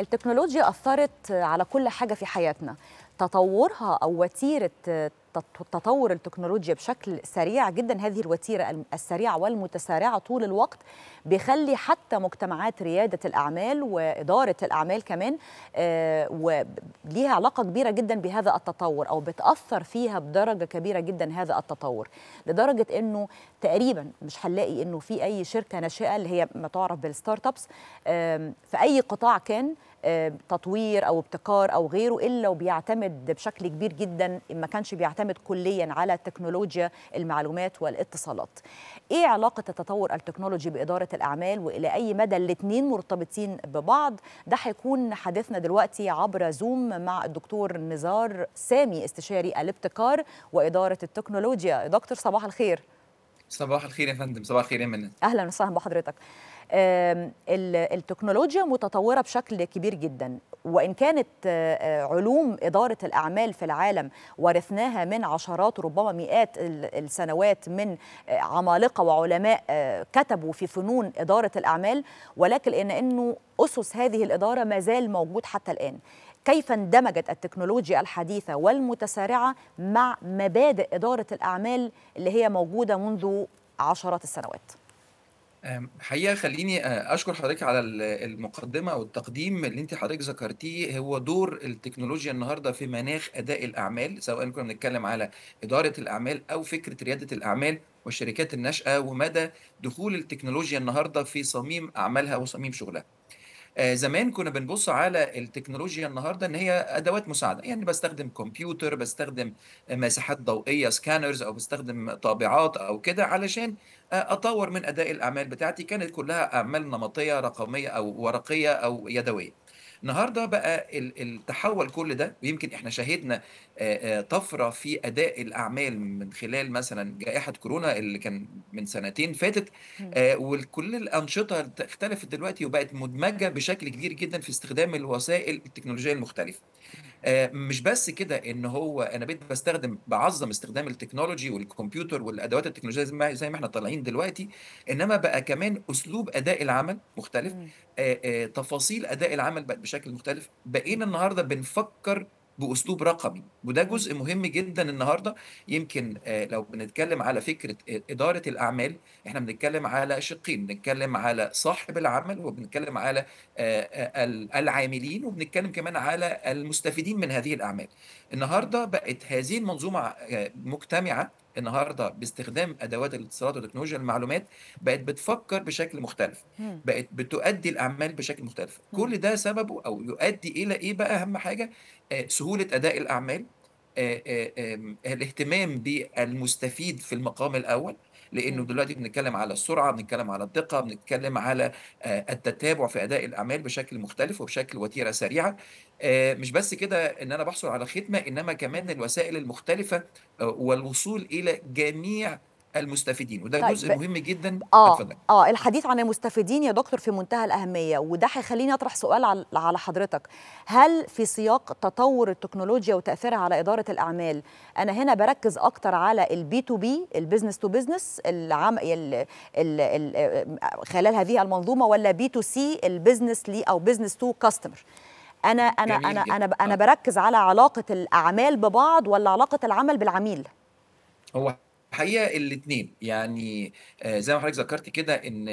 التكنولوجيا أثرت على كل حاجة في حياتنا تطورها أو وتيرة تطور التكنولوجيا بشكل سريع جدا هذه الوتيره السريعه والمتسارعه طول الوقت بيخلي حتى مجتمعات رياده الاعمال واداره الاعمال كمان آه، وليها علاقه كبيره جدا بهذا التطور او بتاثر فيها بدرجه كبيره جدا هذا التطور لدرجه انه تقريبا مش هنلاقي انه في اي شركه ناشئه اللي هي ما تعرف بالستارت ابس في اي قطاع كان تطوير او ابتكار او غيره الا وبيعتمد بشكل كبير جدا ما كانش بيعتمد يعتمد كليا على تكنولوجيا المعلومات والاتصالات ايه علاقه التطور التكنولوجي باداره الاعمال والى اي مدى الاثنين مرتبطين ببعض ده هيكون حديثنا دلوقتي عبر زوم مع الدكتور نزار سامي استشاري الابتكار واداره التكنولوجيا دكتور صباح الخير صباح الخير يا فندم صباح الخير يا منى اهلا وسهلا بحضرتك التكنولوجيا متطوره بشكل كبير جدا وان كانت آه، آه، علوم اداره الاعمال في العالم ورثناها من عشرات ربما مئات السنوات من آه، عمالقه وعلماء كتبوا في فنون اداره الاعمال ولكن ان انه اسس هذه الاداره ما زال موجود حتى الان كيف اندمجت التكنولوجيا الحديثة والمتسارعة مع مبادئ إدارة الأعمال اللي هي موجودة منذ عشرات السنوات حقيقه خليني اشكر حضرتك على المقدمه والتقديم اللي انت حضرتك ذكرتيه هو دور التكنولوجيا النهارده في مناخ اداء الاعمال سواء كنا بنتكلم على اداره الاعمال او فكره رياده الاعمال والشركات الناشئه ومدى دخول التكنولوجيا النهارده في صميم اعمالها وصميم شغلها. آه، زمان كنا بنبص على التكنولوجيا النهارده ان هي ادوات مساعده يعني بستخدم كمبيوتر بستخدم مساحات ضوئيه سكانرز او بستخدم طابعات او كده علشان آه، اطور من اداء الاعمال بتاعتي كانت كلها اعمال نمطيه رقميه او ورقيه او يدويه النهارده بقى التحول كل ده ويمكن احنا شهدنا طفره في اداء الاعمال من خلال مثلا جائحه كورونا اللي كان من سنتين فاتت وكل الانشطه اختلفت دلوقتي وبقت مدمجه بشكل كبير جدا في استخدام الوسائل التكنولوجيه المختلفه آه، مش بس كده ان هو انا بقيت بستخدم بعظم استخدام التكنولوجي والكمبيوتر والادوات التكنولوجيه زي ما زي ما احنا طالعين دلوقتي انما بقى كمان اسلوب اداء العمل مختلف آه، آه، تفاصيل اداء العمل بقت بشكل مختلف بقينا النهارده بنفكر باسلوب رقمي وده جزء مهم جدا النهارده يمكن آه، لو بنتكلم على فكره اداره الاعمال احنا بنتكلم على شقين بنتكلم على صاحب العمل وبنتكلم على آه، آه، العاملين وبنتكلم كمان على المستفيدين من هذه الاعمال النهارده بقت هذه المنظومه مجتمعه النهارده باستخدام ادوات الاتصالات وتكنولوجيا المعلومات بقت بتفكر بشكل مختلف بقت بتؤدي الاعمال بشكل مختلف كل ده سببه او يؤدي الى ايه بقى اهم حاجه آه، سهوله اداء الاعمال آه، آه، الاهتمام بالمستفيد في المقام الاول لانه دلوقتي بنتكلم على السرعه بنتكلم على الدقه بنتكلم على آه، التتابع في اداء الاعمال بشكل مختلف وبشكل وتيره سريعه آه، مش بس كده ان انا بحصل على خدمه انما كمان الوسائل المختلفه آه، والوصول الى جميع المستفيدين وده طيب. جزء مهم جدا اه أتفضل. اه الحديث عن المستفيدين يا دكتور في منتهى الاهميه وده هيخليني اطرح سؤال على حضرتك هل في سياق تطور التكنولوجيا وتاثيرها على اداره الاعمال انا هنا بركز اكتر على البي تو بي البيزنس تو بيزنس خلال هذه المنظومه ولا بي تو سي البيزنس لي او بيزنس تو كاستمر انا انا انا انا انا آه. بركز على علاقه الاعمال ببعض ولا علاقه العمل بالعميل هو الحقيقه الاثنين يعني آه، زي ما حضرتك ذكرت كده ان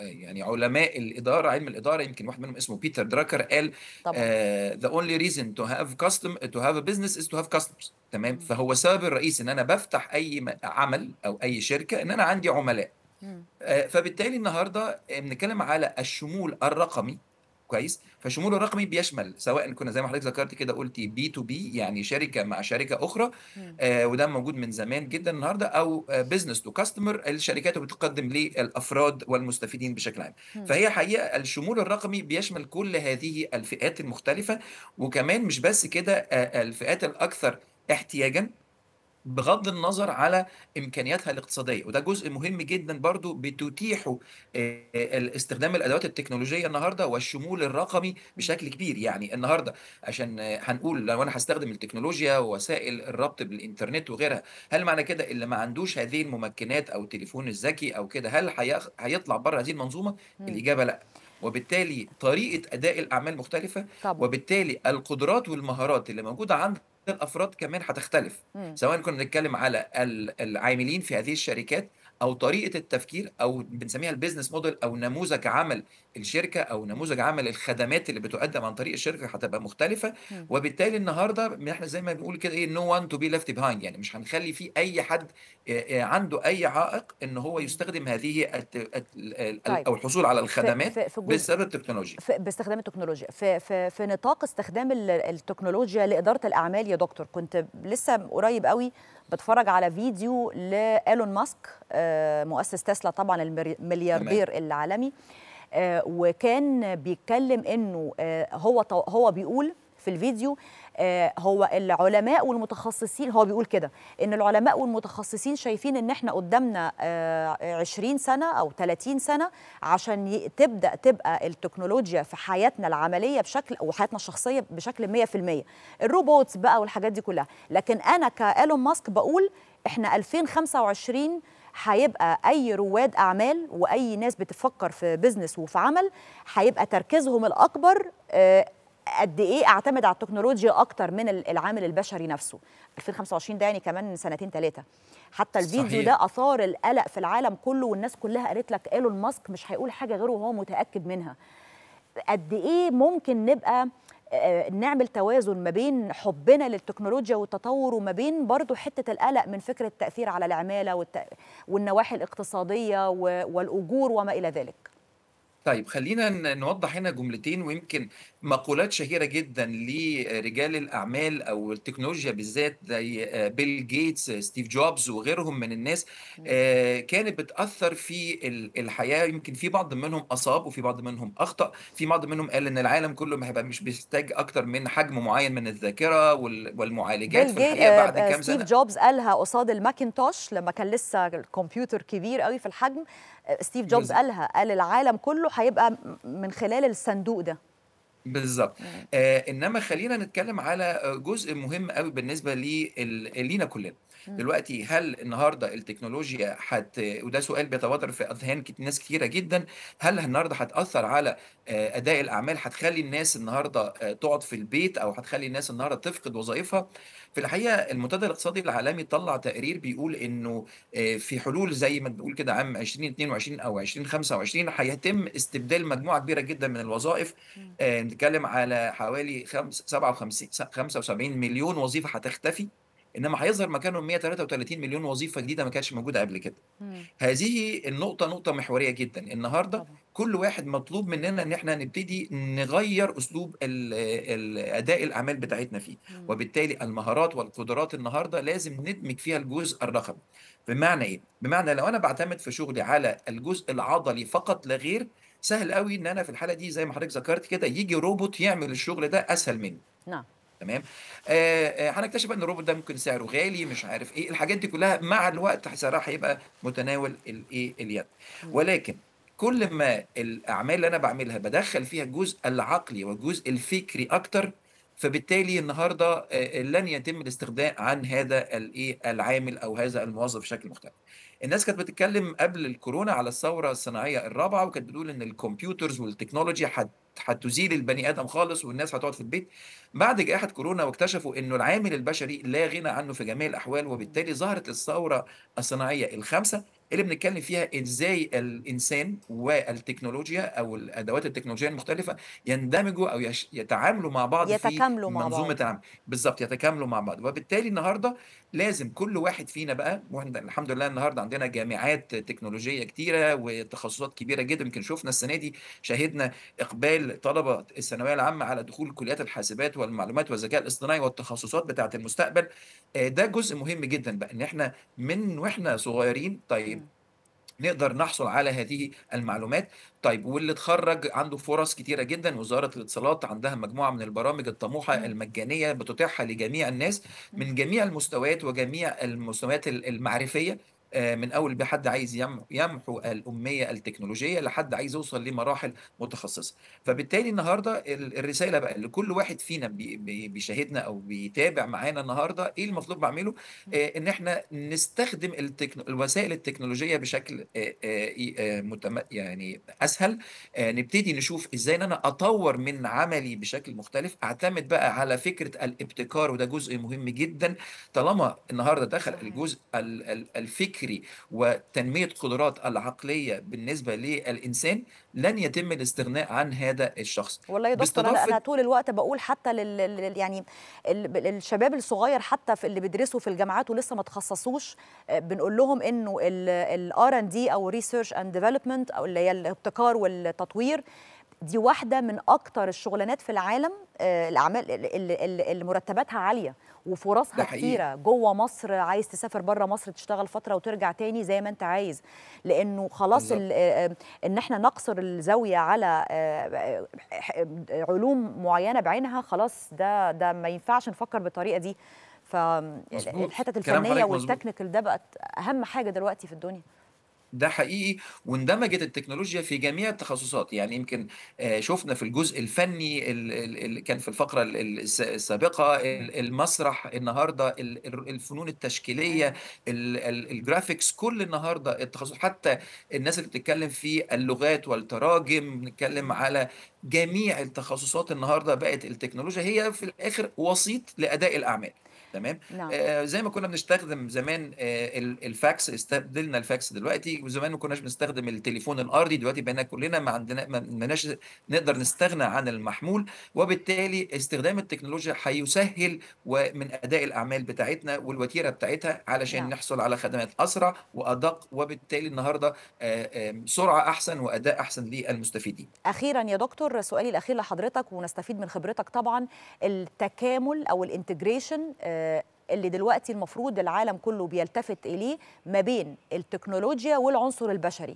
يعني علماء الاداره علم الاداره يمكن واحد منهم اسمه بيتر دراكر قال ذا اونلي ريزن تو هاف كاستم تو هاف ا بزنس از تو هاف كاستمرز تمام إمم. فهو السبب الرئيسي ان انا بفتح اي عمل او اي شركه ان انا عندي عملاء إمم. آه، فبالتالي النهارده بنتكلم على الشمول الرقمي كويس فالشمول الرقمي بيشمل سواء كنا زي ما حضرتك ذكرت كده قلتي بي تو بي يعني شركه مع شركه اخرى آه وده موجود من زمان جدا النهارده او بزنس تو كاستمر الشركات بتقدم للافراد والمستفيدين بشكل عام فهي حقيقه الشمول الرقمي بيشمل كل هذه الفئات المختلفه وكمان مش بس كده آه الفئات الاكثر احتياجا بغض النظر على امكانياتها الاقتصاديه وده جزء مهم جدا برضو بتتيحه آه، استخدام الادوات التكنولوجيه النهارده والشمول الرقمي بشكل كبير يعني النهارده عشان هنقول لو انا هستخدم التكنولوجيا ووسائل الربط بالانترنت وغيرها هل معنى كده اللي ما عندوش هذه الممكنات او التليفون الذكي او كده هل هيطلع بره هذه المنظومه الاجابه لا وبالتالي طريقه اداء الاعمال مختلفه طبعا. وبالتالي القدرات والمهارات اللي موجوده عند الافراد كمان هتختلف سواء كنا بنتكلم على العاملين في هذه الشركات او طريقه التفكير او بنسميها البيزنس موديل او نموذج عمل الشركه او نموذج عمل الخدمات اللي بتقدم عن طريق الشركه هتبقى مختلفه وبالتالي النهارده احنا زي ما بنقول كده ايه نو وان تو بي ليفت بيهايند يعني مش هنخلي في اي حد عنده اي عائق ان هو يستخدم هذه طيب. او الحصول على الخدمات بسبب التكنولوجيا باستخدام التكنولوجيا في في في نطاق استخدام التكنولوجيا لاداره الاعمال يا دكتور كنت لسه قريب قوي بتفرج على فيديو لإيلون ماسك آه، مؤسس تسلا طبعا الملياردير العالمي آه، وكان بيتكلم انه آه، هو هو بيقول في الفيديو آه، هو العلماء والمتخصصين هو بيقول كده ان العلماء والمتخصصين شايفين ان احنا قدامنا 20 آه، سنه او 30 سنه عشان تبدا تبقى التكنولوجيا في حياتنا العمليه بشكل او حياتنا الشخصيه بشكل 100% الروبوتس بقى والحاجات دي كلها لكن انا كالون ماسك بقول احنا 2025 هيبقى اي رواد اعمال واي ناس بتفكر في بزنس وفي عمل هيبقى تركيزهم الاكبر آه، قد ايه اعتمد على التكنولوجيا اكتر من العامل البشري نفسه 2025 ده يعني كمان سنتين ثلاثه حتى الفيديو صحيح. ده اثار القلق في العالم كله والناس كلها قالت لك ايلون ماسك مش هيقول حاجه غيره وهو متاكد منها قد ايه ممكن نبقى آه، نعمل توازن ما بين حبنا للتكنولوجيا والتطور وما بين برضه حتة القلق من فكرة التأثير على العمالة والنواحي الاقتصادية والأجور وما إلى ذلك طيب خلينا نوضح هنا جملتين ويمكن مقولات شهيرة جدا لرجال الأعمال أو التكنولوجيا بالذات زي بيل جيتس ستيف جوبز وغيرهم من الناس آه، كانت بتأثر في الحياة يمكن في بعض منهم أصاب وفي بعض منهم أخطأ في بعض منهم قال إن العالم كله هيبقى مش بيحتاج أكتر من حجم معين من الذاكرة والمعالجات في الحقيقة بعد آه، كام سنة ستيف جوبز قالها قصاد الماكنتوش لما كان لسه الكمبيوتر كبير قوي في الحجم ستيف آه، جوبز قالها قال العالم كله هيبقى من خلال الصندوق ده بالظبط آه انما خلينا نتكلم على جزء مهم قوي بالنسبه لينا كلنا دلوقتي هل النهارده التكنولوجيا حت وده سؤال بيتواتر في اذهان ناس كثيره جدا هل النهارده هتاثر على آه، اداء الاعمال هتخلي الناس النهارده آه، تقعد في البيت او هتخلي الناس النهارده تفقد وظائفها في الحقيقه المنتدى الاقتصادي العالمي طلع تقرير بيقول انه آه، في حلول زي ما بنقول كده عام 2022 او 2025 هيتم استبدال مجموعه كبيره جدا من الوظائف نتكلم على حوالي 57 مليون وظيفه هتختفي انما هيظهر مكانهم 133 مليون وظيفه جديده ما كانتش موجوده قبل كده هذه النقطه نقطه محوريه جدا النهارده كل واحد مطلوب مننا ان احنا نبتدي نغير اسلوب اداء الاعمال بتاعتنا فيه مم. وبالتالي المهارات والقدرات النهارده لازم ندمج فيها الجزء الرقمي بمعنى ايه بمعنى لو انا بعتمد في شغلي على الجزء العضلي فقط لا غير سهل قوي ان انا في الحاله دي زي ما حضرتك ذكرت كده يجي روبوت يعمل الشغل ده اسهل مني نعم تمام آه، آه، هنكتشف ان الروبوت ده ممكن سعره غالي مش عارف ايه الحاجات دي كلها مع الوقت سعرها هيبقى متناول الايه اليد ولكن كل ما الاعمال اللي انا بعملها بدخل فيها الجزء العقلي والجزء الفكري اكتر فبالتالي النهارده آه، لن يتم الاستغناء عن هذا الايه العامل او هذا الموظف بشكل مختلف. الناس كانت بتتكلم قبل الكورونا على الثوره الصناعيه الرابعه وكانت بتقول ان الكمبيوترز والتكنولوجيا هتزيل البني ادم خالص والناس هتقعد في البيت بعد جائحه كورونا واكتشفوا انه العامل البشري لا غنى عنه في جميع الاحوال وبالتالي ظهرت الثوره الصناعيه الخامسه اللي بنتكلم فيها ازاي الانسان والتكنولوجيا او الادوات التكنولوجيه المختلفه يندمجوا او يش... يتعاملوا مع بعض يتكاملوا في مع منظومه بعض. العمل بالظبط يتكاملوا مع بعض وبالتالي النهارده لازم كل واحد فينا بقى الحمد لله النهارده عندنا جامعات تكنولوجيه كتيره وتخصصات كبيره جدا يمكن شفنا السنه دي شهدنا اقبال طلبه الثانويه العامه على دخول كليات الحاسبات والمعلومات والذكاء الاصطناعي والتخصصات بتاعه المستقبل آه، ده جزء مهم جدا بقى ان احنا من واحنا صغيرين طيب نقدر نحصل على هذه المعلومات طيب واللي اتخرج عنده فرص كتيره جدا وزاره الاتصالات عندها مجموعه من البرامج الطموحه المجانيه بتتيحها لجميع الناس من جميع المستويات وجميع المستويات المعرفيه آه، من اول بحد عايز يمحو الاميه التكنولوجيه لحد عايز يوصل لمراحل متخصصه فبالتالي النهارده الرساله بقى لكل واحد فينا بيشاهدنا او بيتابع معانا النهارده ايه المطلوب بعمله آه، ان احنا نستخدم الوسائل التكنولوجيه بشكل آه، يعني اسهل نبتدي نشوف ازاي ان انا اطور من عملي بشكل مختلف اعتمد بقى على فكره الابتكار وده جزء مهم جدا طالما النهارده دخل الجزء الفكري الفكري وتنميه قدرات العقليه بالنسبه للانسان لن يتم الاستغناء عن هذا الشخص والله يا دكتور أنا, انا طول الوقت بقول حتى لل يعني الشباب الصغير حتى في اللي بيدرسوا في الجامعات ولسه ما تخصصوش آه، بنقول لهم انه الار ان دي او ريسيرش اند ديفلوبمنت او اللي هي الابتكار والتطوير دي واحده من اكتر الشغلانات في العالم آه، الاعمال اللي مرتباتها عاليه وفرصها كتيره جوه مصر عايز تسافر بره مصر تشتغل فتره وترجع تاني زي ما انت عايز لانه خلاص آه، آه، ان احنا نقصر الزاويه على علوم معينه بعينها خلاص ده ده ما ينفعش نفكر بالطريقه دي فالحتت الفنيه والتكنيكال ده بقت اهم حاجه دلوقتي في الدنيا ده حقيقي واندمجت التكنولوجيا في جميع التخصصات يعني يمكن آه، شفنا في الجزء الفني اللي كان في الفقره السابقه المسرح النهارده الفنون التشكيليه الجرافيكس كل النهارده التخصص حتى الناس اللي بتتكلم في اللغات والتراجم بنتكلم على جميع التخصصات النهارده بقت التكنولوجيا هي في الاخر وسيط لاداء الاعمال تمام نعم. آه زي ما كنا بنستخدم زمان آه الفاكس استبدلنا الفاكس دلوقتي وزمان ما كناش بنستخدم التليفون الارضي دلوقتي بقينا كلنا ما عندنا ما نقدر نستغنى عن المحمول وبالتالي استخدام التكنولوجيا هيسهل ومن اداء الاعمال بتاعتنا والوتيره بتاعتها علشان نعم. نحصل على خدمات اسرع وادق وبالتالي النهارده آه سرعه احسن واداء احسن للمستفيدين اخيرا يا دكتور سؤالي الاخير لحضرتك ونستفيد من خبرتك طبعا التكامل او الانتجريشن آه اللي دلوقتي المفروض العالم كله بيلتفت اليه ما بين التكنولوجيا والعنصر البشري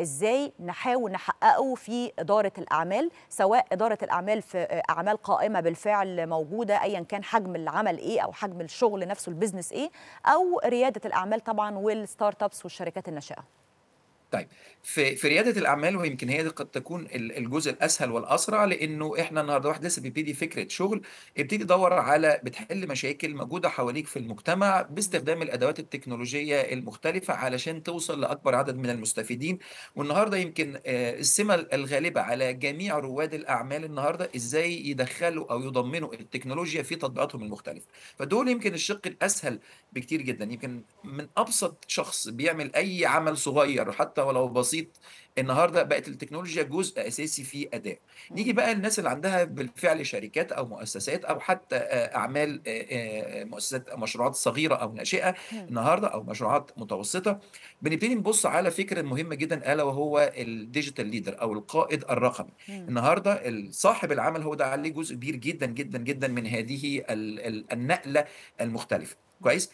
ازاي نحاول نحققه في اداره الاعمال سواء اداره الاعمال في آه، اعمال قائمه بالفعل موجوده ايا كان حجم العمل ايه او حجم الشغل نفسه البزنس ايه او رياده الاعمال طبعا والستارت ابس والشركات الناشئه طيب في في رياده الاعمال ويمكن هي قد تكون الجزء الاسهل والاسرع لانه احنا النهارده واحد لسه بيبتدي فكره شغل ابتدي دور على بتحل مشاكل موجوده حواليك في المجتمع باستخدام الادوات التكنولوجيه المختلفه علشان توصل لاكبر عدد من المستفيدين والنهارده يمكن آه، السمه الغالبه على جميع رواد الاعمال النهارده ازاي يدخلوا او يضمنوا التكنولوجيا في تطبيقاتهم المختلفه فدول يمكن الشق الاسهل بكتير جدا يمكن من ابسط شخص بيعمل اي عمل صغير حتى ولو بسيط النهارده بقت التكنولوجيا جزء اساسي في اداء نيجي بقى للناس اللي عندها بالفعل شركات او مؤسسات او حتى آه، اعمال آه، آه، مؤسسات مشروعات صغيره او ناشئه النهارده او مشروعات متوسطه بنبتدي نبص على فكره مهمه جدا الا وهو الديجيتال ليدر او القائد الرقمي النهارده صاحب العمل هو ده عليه جزء كبير جدا جدا جدا من هذه النقله المختلفه كويس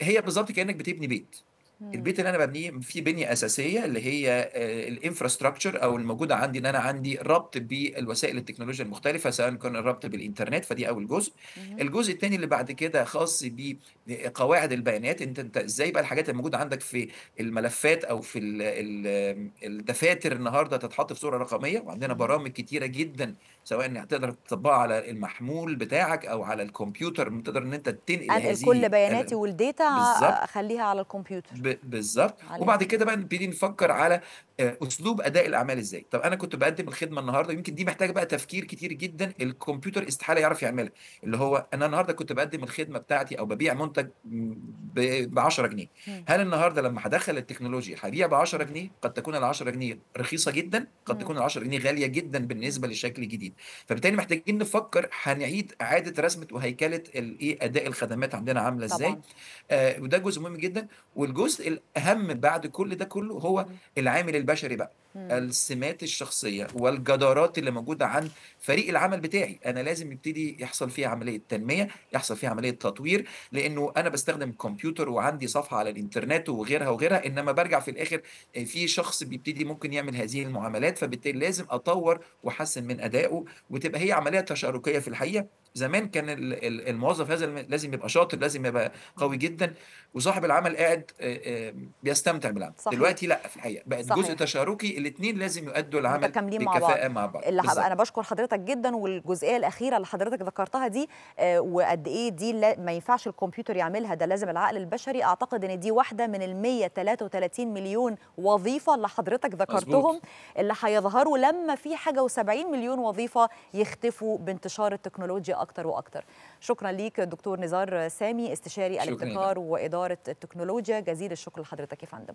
هي بالظبط كانك بتبني بيت البيت اللي انا ببنيه فيه بنيه اساسيه اللي هي آه، الانفراستراكشر او الموجوده عندي ان انا عندي ربط بالوسائل التكنولوجيا المختلفه سواء كان الربط بالانترنت فدي اول جزء الجزء الثاني اللي بعد كده خاص بقواعد البيانات انت انت ازاي بقى الحاجات اللي موجوده عندك في الملفات او في الدفاتر النهارده تتحط في صوره رقميه وعندنا برامج كتيره جدا سواء انك تقدر تطبقها على المحمول بتاعك او على الكمبيوتر تقدر ان انت تنقل هذه كل بياناتي آه، والديتا اخليها على الكمبيوتر بالظبط وبعد كده بقى نبتدي نفكر على آه، اسلوب اداء الاعمال ازاي طب انا كنت بقدم الخدمه النهارده يمكن دي محتاجه بقى تفكير كتير جدا الكمبيوتر استحاله يعرف يعملها اللي هو انا النهارده كنت بقدم الخدمه بتاعتي او ببيع منتج ب 10 جنيه هل النهارده لما هدخل التكنولوجيا هبيع ب 10 جنيه قد تكون ال 10 جنيه رخيصه جدا قد تكون ال 10 جنيه غاليه جدا بالنسبه لشكل جديد فبالتالي محتاجين نفكر هنعيد اعاده رسمه وهيكله الايه اداء الخدمات عندنا عامله ازاي آه وده جزء مهم جدا والجزء الاهم بعد كل ده كله هو العامل البشري بقى السمات الشخصيه والجدارات اللي موجوده عن فريق العمل بتاعي انا لازم يبتدي يحصل فيه عمليه تنميه يحصل فيه عمليه تطوير لانه انا بستخدم كمبيوتر وعندي صفحه على الانترنت وغيرها وغيرها انما برجع في الاخر في شخص بيبتدي ممكن يعمل هذه المعاملات فبالتالي لازم اطور واحسن من ادائه وتبقى هي عمليه تشاركيه في الحقيقه زمان كان الموظف هذا لازم يبقى شاطر لازم يبقى قوي جدا وصاحب العمل قاعد آه، آه، بيستمتع بالعمل صحيح. دلوقتي لا في الحقيقه بقت جزء تشاركي الاثنين لازم يؤدوا العمل بكفاءه مع بعض, مع بعض. اللي انا بشكر حضرتك جدا والجزئيه الاخيره اللي حضرتك ذكرتها دي آه وقد ايه دي ما ينفعش الكمبيوتر يعملها ده لازم العقل البشري اعتقد ان دي واحده من ال 133 مليون وظيفه اللي حضرتك ذكرتهم مزبوط. اللي هيظهروا لما في حاجه و70 مليون وظيفه يختفوا بانتشار التكنولوجيا اكتر واكتر شكرا ليك دكتور نزار سامي استشاري الابتكار واداره التكنولوجيا جزيل الشكر لحضرتك يا فندم